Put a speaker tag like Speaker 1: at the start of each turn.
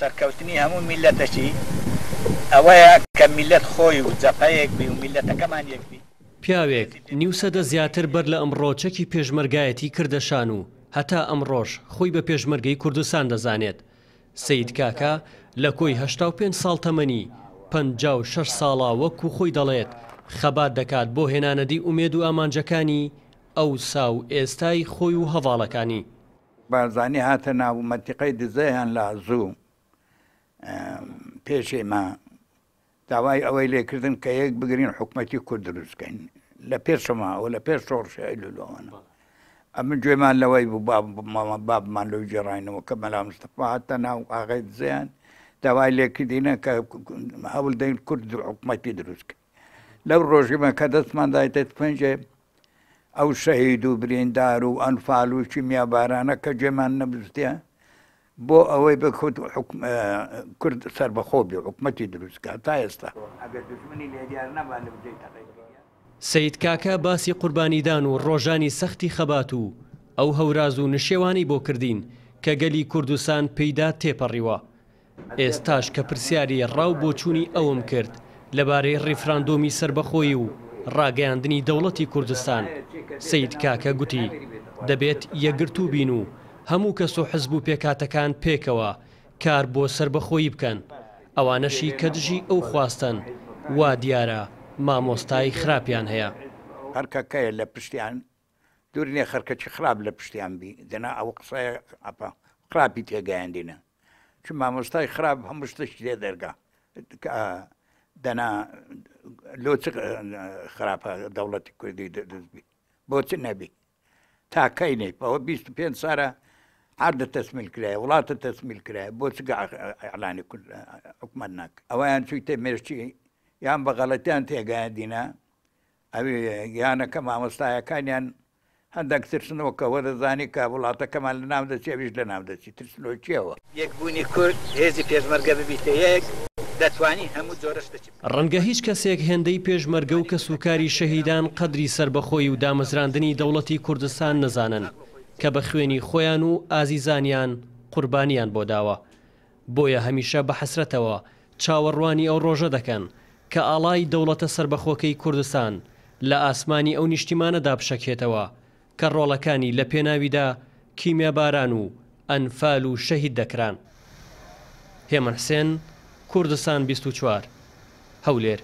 Speaker 1: سەرکەوتنی هەموو میلەتەشی ئەوەیە کە میلەت خۆی و جەپەیەک بی و میلەتەکەمان یەکبی
Speaker 2: پیاوێک نیوسەدە زیاتر بەر لە ئەمڕۆچەکی پێشمەرگایەتی کردەشان و هەتا ئەمڕۆژ خۆی بە پێشمەرگەی کوردستان دەزانێت سید کاکا لە کۆی 5 ساڵ تەمەنی 56 ساڵا وەکو خۆی دەڵێت خەبات دەکات بۆ هێنانەدی ئومێد و ئامانجەکانی ئەو ساو ئێستای خۆی و هەواڵەکانی
Speaker 1: بارزانی هاتە ناو مەتیقەی دزەیان لا زوو پێشێمە داوای ئەوەی لێکردن کە یەک بگرین حکوومەتی کورد دروستکەین لە پێشەما ئەو لە پێش شۆڕشلوولەوەن ئەمە گوێمان لەوەی بوو بابمان لەوی جێڕینەوە کە مەلامستەفاهاتە ناو ئاغێت زیان داوای لێکردینە کە هەوڵ دەین کورد حکوومەتی دروستکە لەو ڕۆژیمە کە دەستمان دایتێت پنجێ ئەو شەهید و بریندار و ئەنفال و چیمیا بارانە کە جێمان نەبستە بۆ ئەوەی بە خۆت کورد سەر بەخۆ بێ حکوومەتی دروستکە تا ئێستا
Speaker 2: سید کاکە باسی قوربانیدان و ڕۆژانی سەختی خەبات و ئەو هەوراز و نشێوانی بۆ کردین کە گەلی کوردستان پەیدا تێپەڕیوە ئێستاش کە پرسیاری ڕاو بۆ چوونی ئەوم کرد لەبارەی ڕیفراندۆمی سربەخۆی و ڕاگەاندنی دەوڵەتی کوردستان سید کاکە گوتی دەبێت یەگرتو بین و هەموو کەس و حزب و پێکاتەکان پێکەوە کار بۆ سربەخۆی بکەن ئەوانەشی کەدژی ئەو خواستن وا دیارە مامۆستای خراپیان هەیە
Speaker 1: هەرکەکەیە لە پشتیان دوورنێ خەرکەچی خراپ لە پشتیان بی دەنا ئەو قسەیە ئەپ خراپی تێگەیاندینە چ مامۆستای خراپ هەموو شتش لێ دەرگا دەنا لۆ خراپە دەوڵەتی کوردی دەستبی بۆچ نەبی تاکەینێ ئەوە 25 سارە عردە تەسمیل کرایە وڵاتە تەسمیل کرایە بۆ چگە ئەعلانی حکومان ناک ئەویان چوی تێ مرچی یان بە غەڵەتیان تێگایە دینا ئەوی یانەکە مامۆستایەکانیان هەندێک ترسنەوە کەەوە دەزانی کە وڵاتەکەمان لە نام دەچێویش لە نام دەچی ترسنەوە چێەوە یەکبوونی کورد هێزی پێشمەرگە ببیتە یەک دەتوانی هەموو جۆرەشتەچی
Speaker 2: ڕەنگە هیچ کەسێک هێندەی پێشمەرگە و کە سوکاری شەهیدان قەدری سربەخۆی و دامەزراندنی دەوڵەتی کوردستان نەزانن. کە بە خوێنی خۆیان و ئازیزانیان قوربانیان بۆ داوە بۆیە هەمیشە بە حەسرەتەوە چاوەڕوانی ئەو ڕۆژە دەکەن کە ئاڵای دەوڵەتە سربەخۆکەی کوردستان لە ئاسمانی ئەو نیشتیمانەدا بشەکێتەوە کە ڕۆڵەکانی لە پێناویدا کیمیاباران و ئەنفال و شەهید دەکران هێمەحسێن کوردستان 24 هەولێر